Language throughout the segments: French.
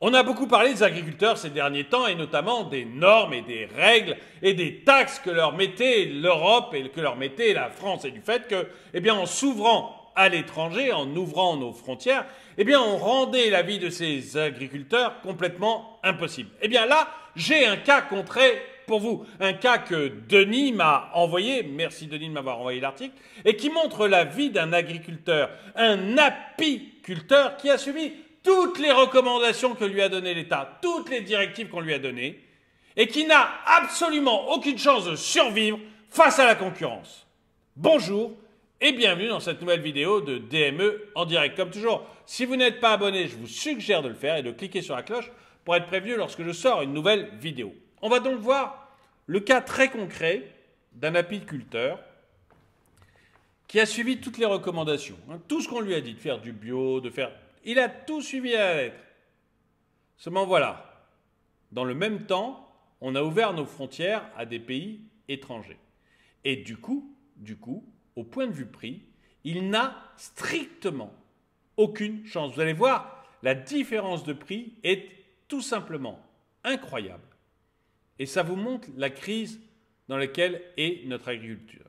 On a beaucoup parlé des agriculteurs ces derniers temps et notamment des normes et des règles et des taxes que leur mettait l'Europe et que leur mettait la France et du fait que, eh bien, en s'ouvrant à l'étranger, en ouvrant nos frontières, eh bien, on rendait la vie de ces agriculteurs complètement impossible. Eh bien là, j'ai un cas concret pour vous, un cas que Denis m'a envoyé, merci Denis de m'avoir envoyé l'article, et qui montre la vie d'un agriculteur, un apiculteur qui a subi toutes les recommandations que lui a données l'État, toutes les directives qu'on lui a données, et qui n'a absolument aucune chance de survivre face à la concurrence. Bonjour et bienvenue dans cette nouvelle vidéo de DME en direct. Comme toujours, si vous n'êtes pas abonné, je vous suggère de le faire et de cliquer sur la cloche pour être prévenu lorsque je sors une nouvelle vidéo. On va donc voir le cas très concret d'un apiculteur qui a suivi toutes les recommandations, hein, tout ce qu'on lui a dit, de faire du bio, de faire il a tout suivi à la lettre. Seulement voilà, dans le même temps, on a ouvert nos frontières à des pays étrangers. Et du coup, du coup, au point de vue prix, il n'a strictement aucune chance. Vous allez voir, la différence de prix est tout simplement incroyable. Et ça vous montre la crise dans laquelle est notre agriculture.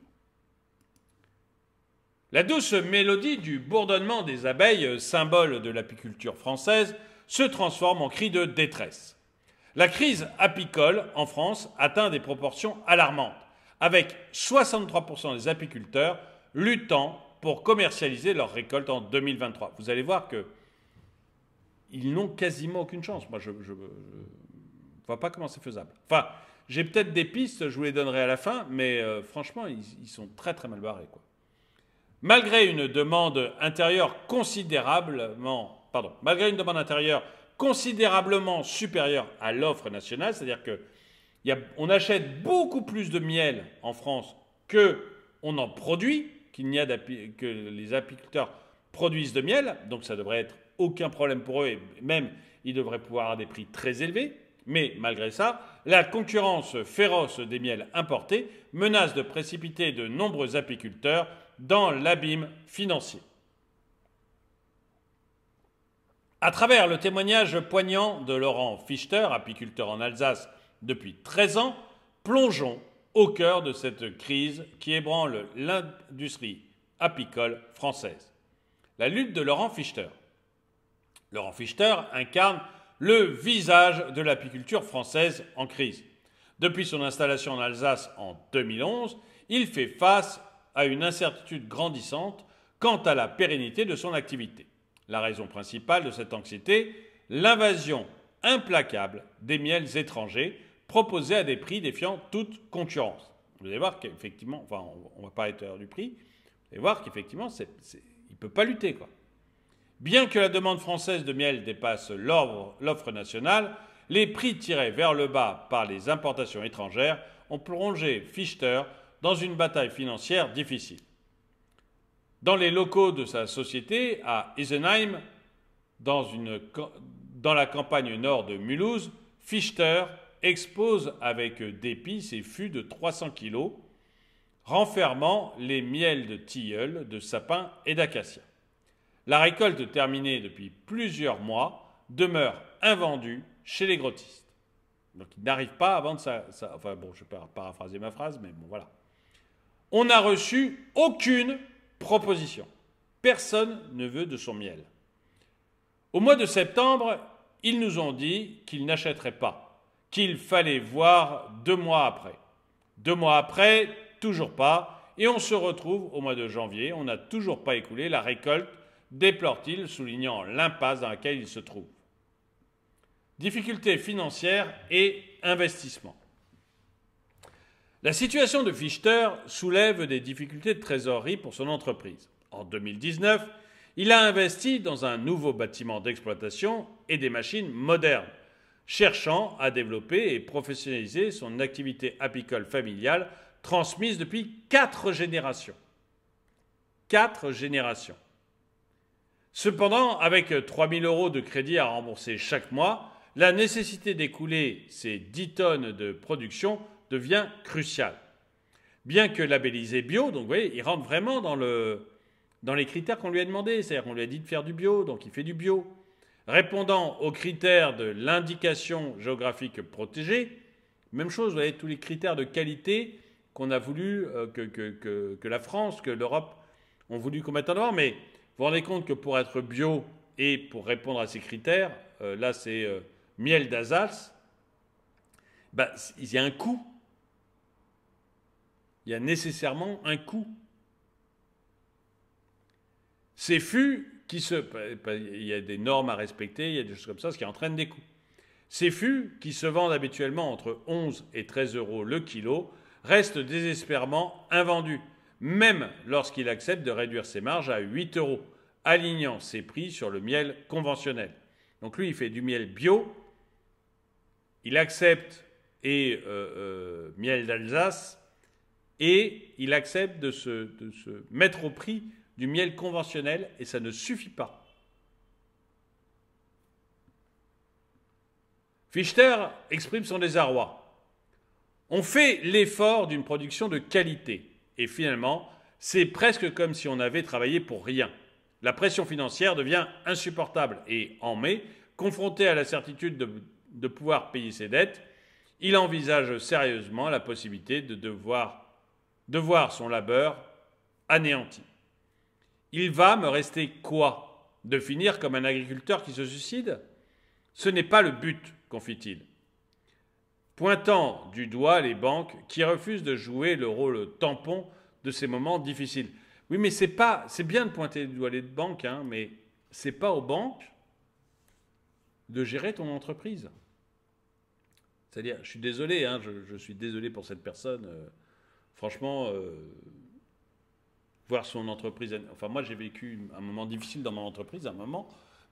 La douce mélodie du bourdonnement des abeilles, symbole de l'apiculture française, se transforme en cri de détresse. La crise apicole en France atteint des proportions alarmantes, avec 63% des apiculteurs luttant pour commercialiser leur récolte en 2023. Vous allez voir que ils n'ont quasiment aucune chance. Moi, je ne vois pas comment c'est faisable. Enfin, j'ai peut-être des pistes, je vous les donnerai à la fin, mais euh, franchement, ils, sont très très mal barrés. Malgré une demande intérieure considérablement, pardon, malgré une demande intérieure considérablement supérieure à l'offre nationale, c'est-à-dire que on achète beaucoup plus de miel en France que on en produit, qu'il n'y a que les apiculteurs produisent de miel, donc ça devrait être aucun problème pour eux et même ils devraient pouvoir avoir des prix très élevés. Mais malgré ça, la concurrence féroce des miels importés menace de précipiter de nombreux apiculteurs dans l'abîme financier. À travers le témoignage poignant de Laurent Fichter, apiculteur en Alsace depuis 13 ans, plongeons au cœur de cette crise qui ébranle l'industrie apicole française. La lutte de Laurent Fichter. Laurent Fichter incarne le visage de l'apiculture française en crise. Depuis son installation en Alsace en 2011, il fait face à une incertitude grandissante quant à la pérennité de son activité. La raison principale de cette anxiété, l'invasion implacable des miels étrangers proposés à des prix défiant toute concurrence. Vous allez voir qu'effectivement, enfin, on ne va pas être hors du prix, vous allez voir qu'effectivement, il ne peut pas lutter. Bien que la demande française de miel dépasse l'offre nationale, les prix tirés vers le bas par les importations étrangères ont plongé Fichter dans une bataille financière difficile. Dans les locaux de sa société à Isenheim, dans, une, dans la campagne nord de Mulhouse, Fichter expose avec dépit ses fûts de 300 kilos, renfermant les miels de tilleul, de sapin et d'acacia. La récolte terminée depuis plusieurs mois demeure invendue chez les grottistes. Donc il n'arrive pas à vendre sa, Enfin bon, je vais paraphraser ma phrase, mais bon voilà on n'a reçu aucune proposition. Personne ne veut de son miel. Au mois de septembre, ils nous ont dit qu'ils n'achèteraient pas, qu'il fallait voir deux mois après. Deux mois après, toujours pas, et on se retrouve au mois de janvier, on n'a toujours pas écoulé la récolte, déplore-t-il, soulignant l'impasse dans laquelle il se trouve. Difficultés financières et investissements. La situation de Fichter soulève des difficultés de trésorerie pour son entreprise. En 2019, il a investi dans un nouveau bâtiment d'exploitation et des machines modernes, cherchant à développer et professionnaliser son activité apicole familiale transmise depuis quatre générations. Quatre générations. Cependant, avec 3 000 euros de crédit à rembourser chaque mois, la nécessité d'écouler ces 10 tonnes de production devient crucial. Bien que labellisé bio, donc vous voyez, il rentre vraiment dans, le, dans les critères qu'on lui a demandé. C'est-à-dire qu'on lui a dit de faire du bio, donc il fait du bio. Répondant aux critères de l'indication géographique protégée, même chose, vous voyez, tous les critères de qualité qu'on a voulu, euh, que, que, la France, que l'Europe ont voulu qu'on mette en avant. Mais vous vous rendez compte que pour être bio et pour répondre à ces critères, euh, là c'est euh, miel d'Alsace, bah, il y a un coût il y a nécessairement un coût. Ces fûts qui se. Bah, bah, il y a des normes à respecter, il y a des choses comme ça, ce qui entraîne des coûts. Ces fûts, qui se vendent habituellement entre 11 et 13 euros le kilo, restent désespérément invendus, même lorsqu'il accepte de réduire ses marges à 8 euros, alignant ses prix sur le miel conventionnel. Donc lui, il fait du miel bio, il accepte, et euh, euh, miel d'Alsace, et il accepte de se, mettre au prix du miel conventionnel et ça ne suffit pas. Fichter exprime son désarroi. On fait l'effort d'une production de qualité et finalement, c'est presque comme si on avait travaillé pour rien. La pression financière devient insupportable et en mai, confronté à la certitude de, de pouvoir payer ses dettes, il envisage sérieusement la possibilité de devoir de voir son labeur anéanti. Il va me rester quoi De finir comme un agriculteur qui se suicide Ce n'est pas le but, confie-t-il. Pointant du doigt les banques qui refusent de jouer le rôle tampon de ces moments difficiles. Oui, mais c'est pas, c'est bien de pointer du doigt les banques, hein, mais c'est pas aux banques de gérer ton entreprise. C'est-à-dire, je suis désolé, hein, je, suis désolé pour cette personne. Euh, franchement, euh, voir son entreprise. Enfin, moi, j'ai vécu un moment difficile dans mon entreprise, un moment,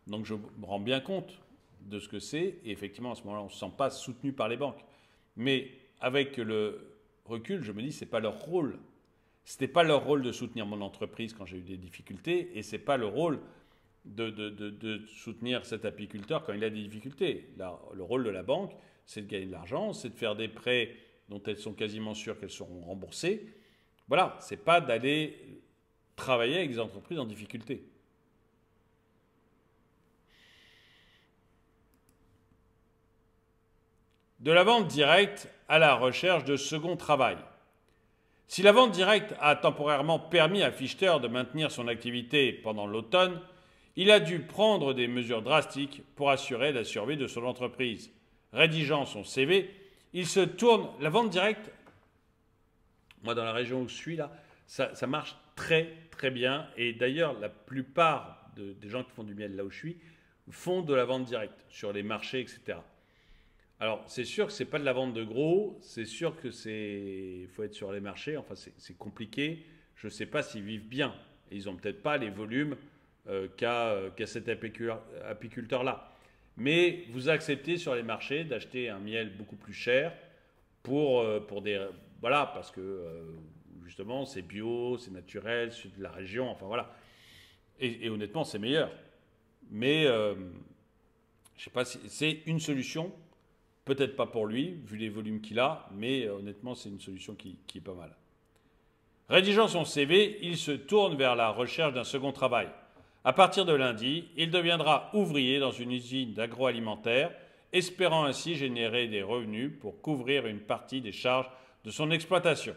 donc je me rends bien compte de ce que c'est. Et effectivement, à ce moment-là, on ne se sent pas soutenu par les banques. Mais avec le recul, je me dis, c'est pas leur rôle. Ce C'était pas leur rôle de soutenir mon entreprise quand j'ai eu des difficultés, et ce n'est pas le rôle de, soutenir cet apiculteur quand il a des difficultés. le rôle de la banque, c'est de gagner de l'argent, c'est de faire des prêts dont elles sont quasiment sûres qu'elles seront remboursées. Voilà, c'est pas d'aller travailler avec des entreprises en difficulté. De la vente directe à la recherche de second travail. Si la vente directe a temporairement permis à Fichter de maintenir son activité pendant l'automne, il a dû prendre des mesures drastiques pour assurer la survie de son entreprise, rédigeant son CV il se tourne, la vente directe, moi dans la région où je suis là, ça, marche très très bien. Et d'ailleurs, la plupart des gens qui font du miel là où je suis font de la vente directe sur les marchés, etc. Alors, c'est sûr que ce n'est pas de la vente de gros, c'est sûr que c'est, faut être sur les marchés. Enfin, c'est compliqué. Je ne sais pas s'ils vivent bien. Ils n'ont peut-être pas les volumes euh, qu'à euh, qu'a cet apiculteur-là mais vous acceptez sur les marchés d'acheter un miel beaucoup plus cher pour, euh, des. Voilà, parce que euh, justement, c'est bio, c'est naturel, c'est de la région, enfin voilà. Et, honnêtement, c'est meilleur. Mais euh, je sais pas si c'est une solution, peut-être pas pour lui, vu les volumes qu'il a, mais honnêtement, c'est une solution qui, qui est pas mal. Rédigeant son CV, il se tourne vers la recherche d'un second travail. À partir de lundi, il deviendra ouvrier dans une usine d'agroalimentaire, espérant ainsi générer des revenus pour couvrir une partie des charges de son exploitation.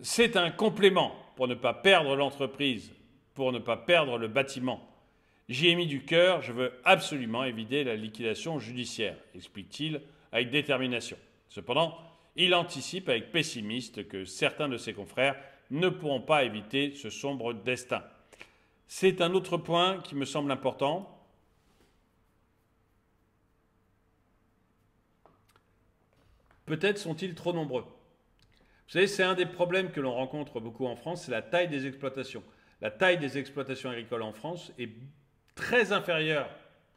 C'est un complément pour ne pas perdre l'entreprise, pour ne pas perdre le bâtiment. J'y ai mis du cœur, je veux absolument éviter la liquidation judiciaire, explique-t-il avec détermination. Cependant, il anticipe avec pessimisme que certains de ses confrères ne pourront pas éviter ce sombre destin. C'est un autre point qui me semble important. Peut-être sont-ils trop nombreux. Vous savez, c'est un des problèmes que l'on rencontre beaucoup en France, c'est la taille des exploitations. La taille des exploitations agricoles en France est très inférieure.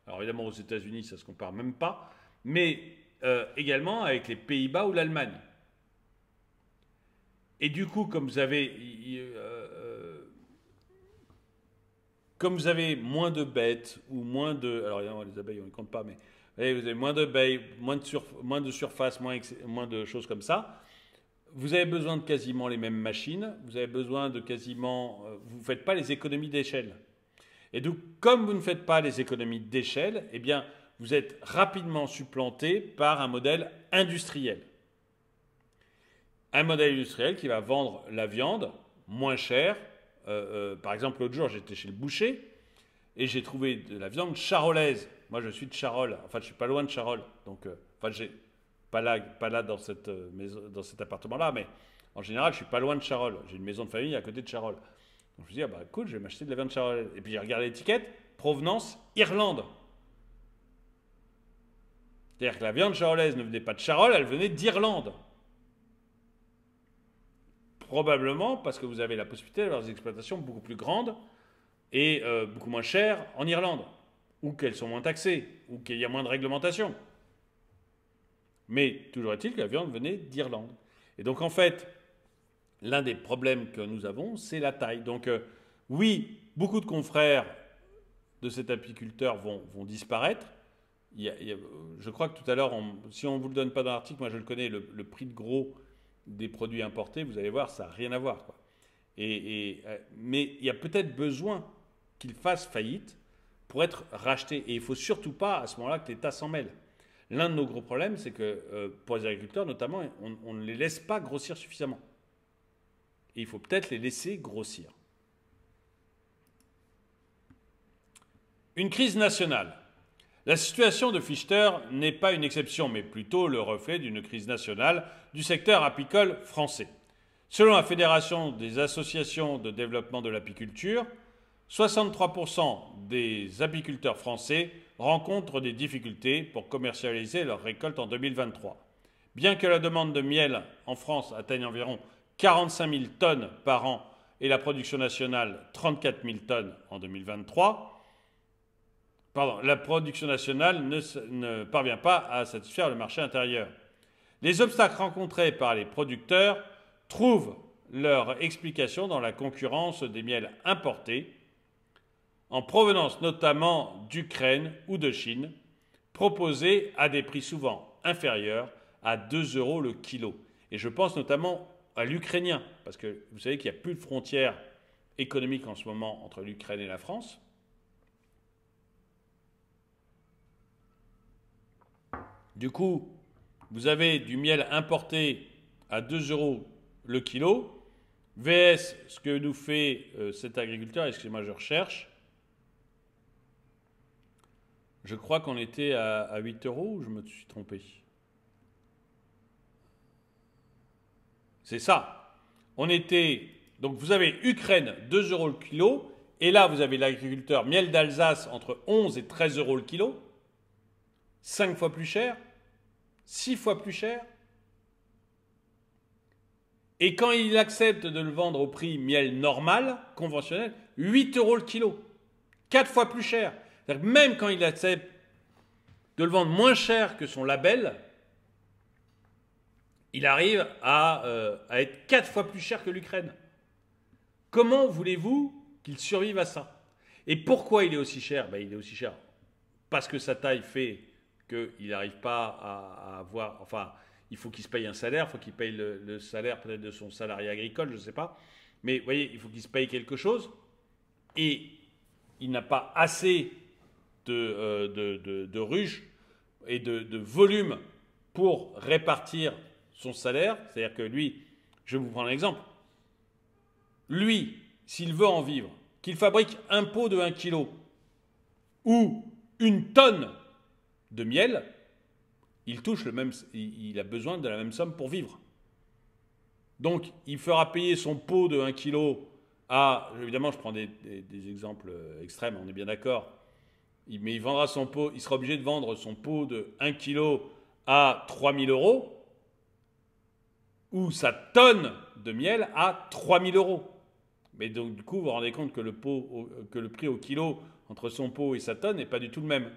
Alors évidemment, aux États-Unis, ça ne se compare même pas, mais euh, également avec les Pays-Bas ou l'Allemagne. Et du coup, comme vous avez... Euh, euh, comme vous avez moins de bêtes ou moins de. Alors, les abeilles, on ne compte pas, mais vous avez moins d'abeilles, moins, de moins de surface, moins, de choses comme ça. Vous avez besoin de quasiment les mêmes machines. Vous avez besoin de quasiment. Euh, vous ne faites pas les économies d'échelle. Et donc, comme vous ne faites pas les économies d'échelle, eh bien, vous êtes rapidement supplanté par un modèle industriel. Un modèle industriel qui va vendre la viande moins cher euh, euh, par exemple, l'autre jour, j'étais chez le boucher et j'ai trouvé de la viande charolaise. Moi, je suis de Charolles. Enfin, je suis pas loin de Charolles. Donc, euh, enfin, j'ai pas là, pas là dans cette maison, dans cet appartement-là, mais en général, je suis pas loin de Charolles. J'ai une maison de famille à côté de Charolles. Donc, je me dis, ah bah je vais m'acheter de la viande charolaise. Et puis, j'ai regardé l'étiquette, provenance Irlande. C'est-à-dire que la viande charolaise ne venait pas de Charolles, elle venait d'Irlande probablement parce que vous avez la possibilité d'avoir des exploitations beaucoup plus grandes et euh, beaucoup moins chères en Irlande, ou qu'elles sont moins taxées, ou qu'il y a moins de réglementation. Mais toujours est-il que la viande venait d'Irlande. Et donc en fait, l'un des problèmes que nous avons, c'est la taille. Donc euh, oui, beaucoup de confrères de cet apiculteur vont, disparaître. Il je crois que tout à l'heure, si on ne vous le donne pas dans l'article, moi je le connais, le prix de gros des produits importés, vous allez voir, ça n'a rien à voir. Et, euh, mais il y a peut-être besoin qu'ils fassent faillite pour être rachetés. Et il ne faut surtout pas, à ce moment-là, que l'État s'en mêle. L'un de nos gros problèmes, c'est que euh, pour les agriculteurs, notamment, on, on ne les laisse pas grossir suffisamment. Et il faut peut-être les laisser grossir. Une crise nationale. La situation de Fichter n'est pas une exception, mais plutôt le reflet d'une crise nationale du secteur apicole français. Selon la Fédération des associations de développement de l'apiculture, 63% des apiculteurs français rencontrent des difficultés pour commercialiser leur récolte en 2023. Bien que la demande de miel en France atteigne environ 45 000 tonnes par an et la production nationale 34 000 tonnes en 2023, la production nationale ne, ne parvient pas à satisfaire le marché intérieur. Les obstacles rencontrés par les producteurs trouvent leur explication dans la concurrence des miels importés, en provenance notamment d'Ukraine ou de Chine, proposés à des prix souvent inférieurs à 2 euros le kilo. Et je pense notamment à l'ukrainien, parce que vous savez qu'il n'y a plus de frontières économiques en ce moment entre l'Ukraine et la France. Du coup, vous avez du miel importé à 2 euros le kilo. VS, ce que nous fait euh, cet agriculteur, excusez-moi, je recherche. Je crois qu'on était à, à 8 euros je me suis trompé C'est ça. On était. Donc vous avez Ukraine, 2 euros le kilo. Et là, vous avez l'agriculteur miel d'Alsace entre 11 et 13 euros le kilo. 5 fois plus cher six fois plus cher. Et quand il accepte de le vendre au prix miel normal, conventionnel, 8 euros le kilo. 4 fois plus cher. Même quand il accepte de le vendre moins cher que son label, il arrive à, euh, être 4 fois plus cher que l'Ukraine. Comment voulez-vous qu'il survive à ça Et pourquoi il est aussi cher ben, Il est aussi cher parce que sa taille fait qu'il n'arrive pas à, avoir, enfin, il faut qu'il se paye un salaire, il faut qu'il paye le, salaire peut-être de son salarié agricole, je ne sais pas. Mais vous voyez, il faut qu'il se paye quelque chose. Et il n'a pas assez euh, de, de, ruches et de, de, volume pour répartir son salaire. C'est-à-dire que lui, je vais vous prendre un exemple. Lui, s'il veut en vivre, qu'il fabrique un pot de 1 kg ou une tonne de miel, il touche le même, il a besoin de la même somme pour vivre. Donc, il fera payer son pot de 1 kg à, évidemment, je prends des, exemples euh, extrêmes, on est bien d'accord, mais il vendra son pot, il sera obligé de vendre son pot de 1 kg à 3000 euros, ou sa tonne de miel à 3000 euros. Mais donc, du coup, vous vous rendez compte que le, pot, que le prix au kilo entre son pot et sa tonne n'est pas du tout le même.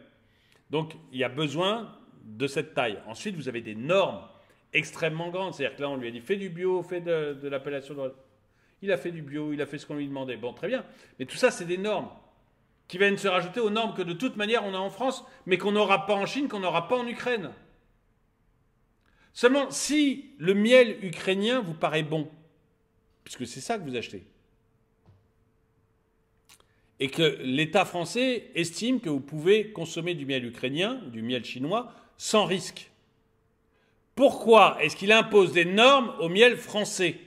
Donc il y a besoin de cette taille. Ensuite, vous avez des normes extrêmement grandes. C'est-à-dire que là, on lui a dit fais du bio, fais de, l'appellation. De... Il a fait du bio, il a fait ce qu'on lui demandait. Bon, très bien. Mais tout ça, c'est des normes qui viennent se rajouter aux normes que de toute manière on a en France, mais qu'on n'aura pas en Chine, qu'on n'aura pas en Ukraine. Seulement, si le miel ukrainien vous paraît bon, puisque c'est ça que vous achetez, et que l'État français estime que vous pouvez consommer du miel ukrainien, du miel chinois, sans risque. Pourquoi est-ce qu'il impose des normes au miel français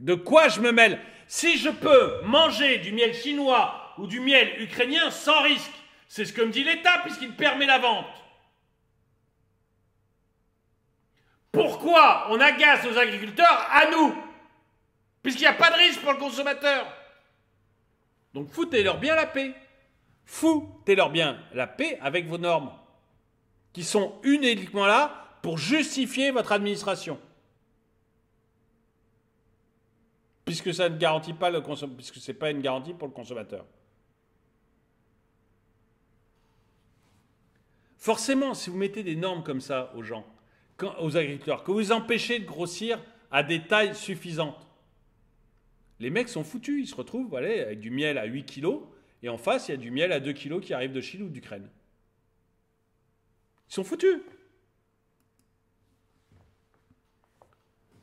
De quoi je me mêle Si je peux manger du miel chinois ou du miel ukrainien sans risque, c'est ce que me dit l'État puisqu'il permet la vente. Pourquoi on agace nos agriculteurs à nous Puisqu'il n'y a pas de risque pour le consommateur. Donc foutez-leur bien la paix. Foutez-leur bien la paix avec vos normes, qui sont uniquement là pour justifier votre administration. Puisque ça ne garantit pas le puisque c'est pas une garantie pour le consommateur. Forcément, si vous mettez des normes comme ça aux gens, aux agriculteurs, que vous empêchez de grossir à des tailles suffisantes, les mecs sont foutus, ils se retrouvent avec du miel à 8 kilos, et en face, il y a du miel à 2 kilos qui arrive de Chine ou d'Ukraine. Ils sont foutus.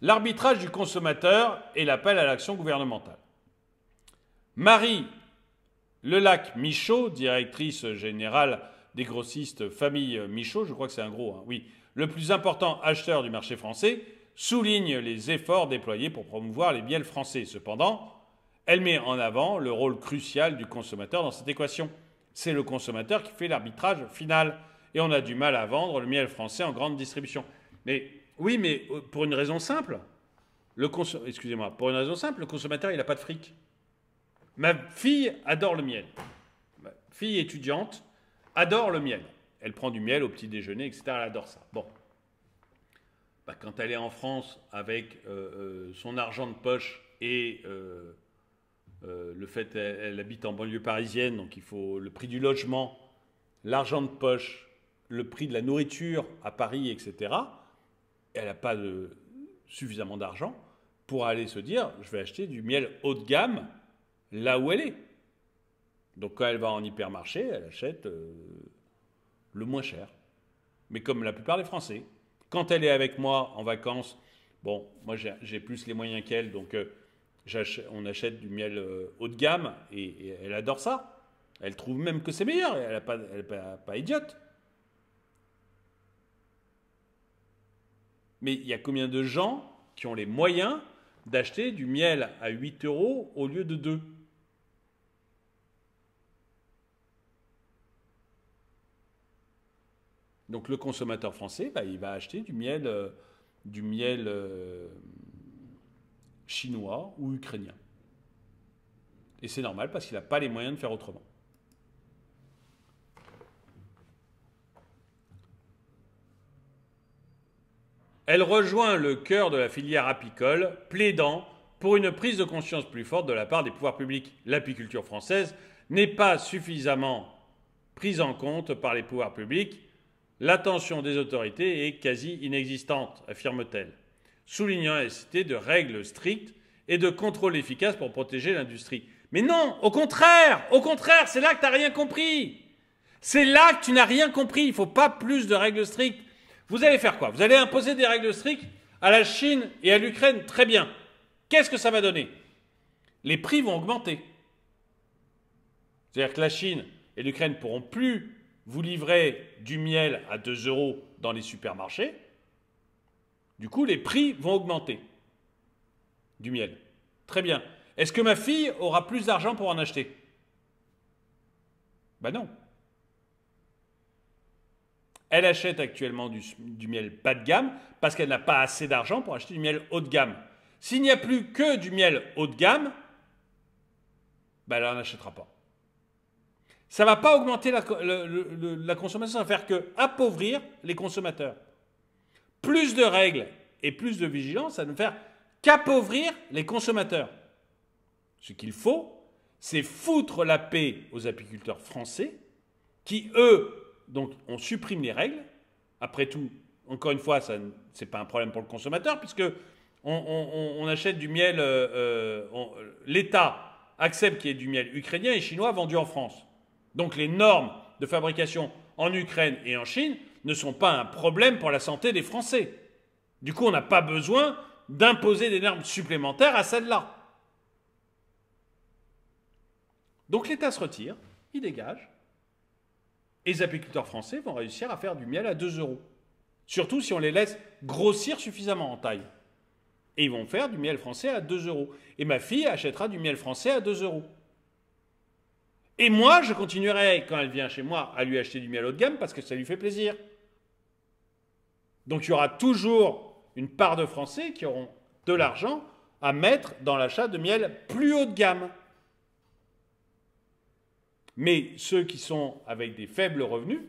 L'arbitrage du consommateur et l'appel à l'action gouvernementale. Marie Lelac Michaud, directrice générale des grossistes Famille Michaud, je crois que c'est un gros, hein, oui, le plus important acheteur du marché français, souligne les efforts déployés pour promouvoir les miels français. Cependant, elle met en avant le rôle crucial du consommateur dans cette équation. C'est le consommateur qui fait l'arbitrage final. Et on a du mal à vendre le miel français en grande distribution. Mais oui, mais euh, pour une raison simple. Le Excusez-moi, pour une raison simple, le consommateur, il n'a pas de fric. Ma fille adore le miel. Ma fille étudiante adore le miel. Elle prend du miel au petit déjeuner, etc. Elle adore ça. Bon. Bah, quand elle est en France avec euh, euh, son argent de poche et euh, le fait qu'elle habite en banlieue parisienne, donc il faut le prix du logement, l'argent de poche, le prix de la nourriture à Paris, etc. Elle n'a pas suffisamment d'argent pour aller se dire je vais acheter du miel haut de gamme là où elle est. Donc quand elle va en hypermarché, elle achète le moins cher. Mais comme la plupart des Français, quand elle est avec moi en vacances, bon, moi j'ai plus les moyens qu'elle, donc euh, on achète du miel euh, haut de gamme et, elle adore ça. Elle trouve même que c'est meilleur, elle n'est pas, pas idiote. Mais il y a combien de gens qui ont les moyens d'acheter du miel à 8 euros au lieu de 2 Donc le consommateur français, bah, il va acheter du miel, euh, du miel euh, chinois ou ukrainien. Et c'est normal parce qu'il n'a pas les moyens de faire autrement. Elle rejoint le cœur de la filière apicole, plaidant pour une prise de conscience plus forte de la part des pouvoirs publics. L'apiculture française n'est pas suffisamment prise en compte par les pouvoirs publics l'attention des autorités est quasi inexistante, affirme-t-elle, soulignant la nécessité de règles strictes et de contrôles efficaces pour protéger l'industrie. Mais non, au contraire, au contraire, c'est là que tu n'as rien compris. C'est là que tu n'as rien compris. Il ne faut pas plus de règles strictes. Vous allez faire quoi Vous allez imposer des règles strictes à la Chine et à l'Ukraine. Très bien. Qu'est-ce que ça va donner Les prix vont augmenter. C'est-à-dire que la Chine et l'Ukraine pourront plus vous livrez du miel à 2 euros dans les supermarchés, du coup, les prix vont augmenter du miel. Très bien. Est-ce que ma fille aura plus d'argent pour en acheter Ben non. Elle achète actuellement du, miel bas de gamme parce qu'elle n'a pas assez d'argent pour acheter du miel haut de gamme. S'il n'y a plus que du miel haut de gamme, ben elle n'en achètera pas ça ne va pas augmenter la, consommation, ça va faire que appauvrir les consommateurs. Plus de règles et plus de vigilance, ça ne va faire qu'appauvrir les consommateurs. Ce qu'il faut, c'est foutre la paix aux apiculteurs français qui, eux, donc, on supprime les règles. Après tout, encore une fois, ce n'est pas un problème pour le consommateur puisque on, achète du miel, euh, euh, euh, l'État accepte qu'il y ait du miel ukrainien et chinois vendu en France. Donc les normes de fabrication en Ukraine et en Chine ne sont pas un problème pour la santé des Français. Du coup, on n'a pas besoin d'imposer des normes supplémentaires à celles-là. Donc l'État se retire, il dégage, et les apiculteurs français vont réussir à faire du miel à 2 euros. Surtout si on les laisse grossir suffisamment en taille. Et ils vont faire du miel français à 2 euros. Et ma fille achètera du miel français à 2 euros. Et moi, je continuerai, quand elle vient chez moi, à lui acheter du miel haut de gamme parce que ça lui fait plaisir. Donc il y aura toujours une part de Français qui auront de l'argent à mettre dans l'achat de miel plus haut de gamme. Mais ceux qui sont avec des faibles revenus,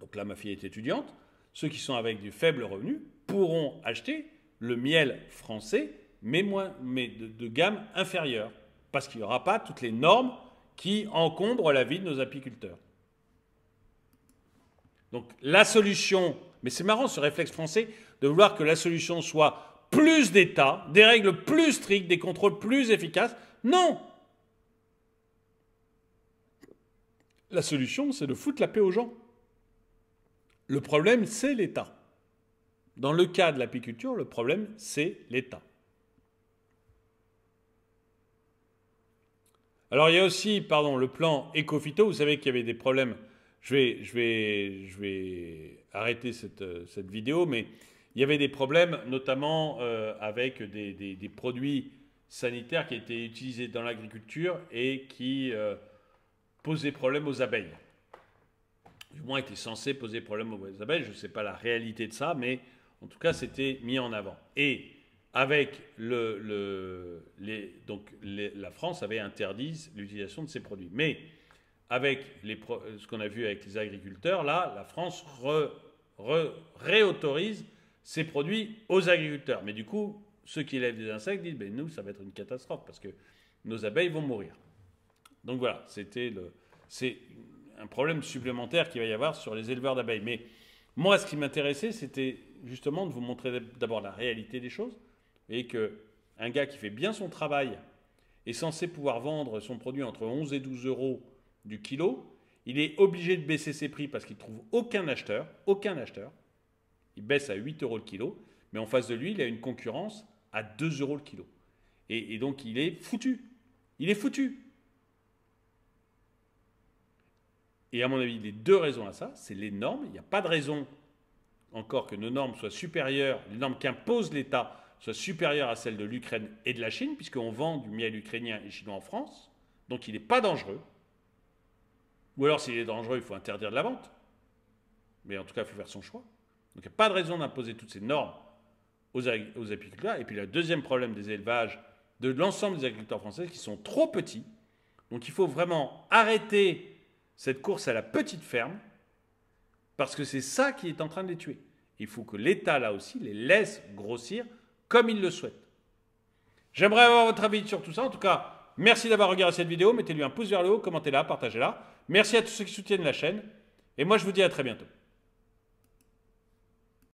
donc là ma fille est étudiante, ceux qui sont avec des faibles revenus pourront acheter le miel français, mais, moins, mais de, de gamme inférieure, parce qu'il n'y aura pas toutes les normes qui encombre la vie de nos apiculteurs. Donc la solution, mais c'est marrant ce réflexe français de vouloir que la solution soit plus d'État, des règles plus strictes, des contrôles plus efficaces. Non La solution, c'est de foutre la paix aux gens. Le problème, c'est l'État. Dans le cas de l'apiculture, le problème, c'est l'État. Alors il y a aussi, pardon, le plan éco Vous savez qu'il y avait des problèmes. Je vais, arrêter cette, vidéo, mais il y avait des problèmes, notamment euh, avec des, produits sanitaires qui étaient utilisés dans l'agriculture et qui euh, posaient problème aux abeilles. Du moins, étaient censés poser problème aux abeilles. Je ne sais pas la réalité de ça, mais en tout cas, c'était mis en avant. Et avec le, donc la France avait interdit l'utilisation de ces produits. Mais avec les, ce qu'on a vu avec les agriculteurs, là, la France re, réautorise ces produits aux agriculteurs. Mais du coup, ceux qui élèvent des insectes disent, ben nous, ça va être une catastrophe parce que nos abeilles vont mourir. Donc voilà, c'était le, c'est un problème supplémentaire qu'il va y avoir sur les éleveurs d'abeilles. Mais moi, ce qui m'intéressait, c'était justement de vous montrer d'abord la réalité des choses, et que un gars qui fait bien son travail est censé pouvoir vendre son produit entre 11 et 12 euros du kilo, il est obligé de baisser ses prix parce qu'il trouve aucun acheteur, aucun acheteur. Il baisse à 8 euros le kilo, mais en face de lui, il a une concurrence à 2 euros le kilo. Et, et donc, il est foutu. Il est foutu. Et à mon avis, les deux raisons à ça, c'est les normes. Il n'y a pas de raison encore que nos normes soient supérieures, les normes qu'impose l'État soit supérieure à celle de l'Ukraine et de la Chine, puisqu'on vend du miel ukrainien et chinois en France, donc il n'est pas dangereux. Ou alors s'il est dangereux, il faut interdire de la vente. Mais en tout cas, il faut faire son choix. Donc il n'y a pas de raison d'imposer toutes ces normes aux, aux apiculteurs. Et puis le deuxième problème des élevages de l'ensemble des agriculteurs français, qui sont trop petits. Donc il faut vraiment arrêter cette course à la petite ferme, parce que c'est ça qui est en train de les tuer. Il faut que l'État, là aussi, les laisse grossir comme il le souhaite. J'aimerais avoir votre avis sur tout ça. En tout cas, merci d'avoir regardé cette vidéo. Mettez-lui un pouce vers le haut, commentez-la, partagez-la. Merci à tous ceux qui soutiennent la chaîne. Et moi, je vous dis à très bientôt.